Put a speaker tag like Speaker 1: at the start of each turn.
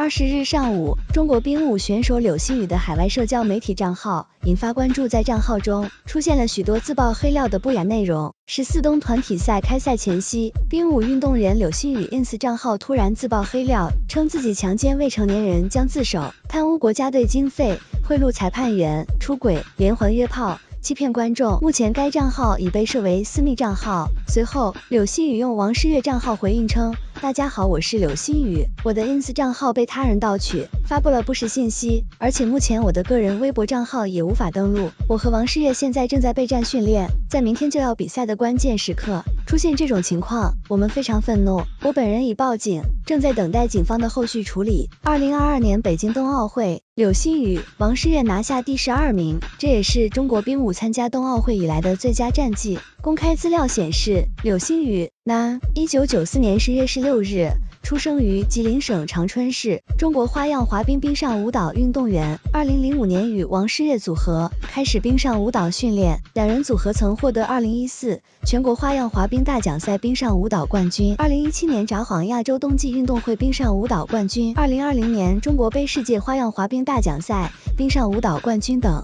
Speaker 1: 二十日上午，中国冰舞选手柳鑫宇的海外社交媒体账号引发关注，在账号中出现了许多自曝黑料的不雅内容。十四冬团体赛开赛前夕，冰舞运动员柳鑫宇 ins 账号突然自曝黑料，称自己强奸未成年人，将自首，贪污国家队经费，贿赂裁判员，出轨，连环约炮，欺骗观众。目前该账号已被设为私密账号。随后，柳鑫宇用王诗玥账号回应称。大家好，我是柳新宇。我的 ins 账号被他人盗取，发布了不实信息，而且目前我的个人微博账号也无法登录。我和王诗玥现在正在备战训练，在明天就要比赛的关键时刻。出现这种情况，我们非常愤怒。我本人已报警，正在等待警方的后续处理。二零二二年北京冬奥会，柳鑫宇、王诗玥拿下第十二名，这也是中国冰舞参加冬奥会以来的最佳战绩。公开资料显示，柳鑫宇，男，一九九四年十月十六日。出生于吉林省长春市，中国花样滑冰冰上舞蹈运动员。2005年与王诗玥组合开始冰上舞蹈训练，两人组合曾获得2014全国花样滑冰大奖赛冰上舞蹈冠军，2017年札幌亚洲冬季运动会冰上舞蹈冠军，2020年中国杯世界花样滑冰大奖赛冰上舞蹈冠军等。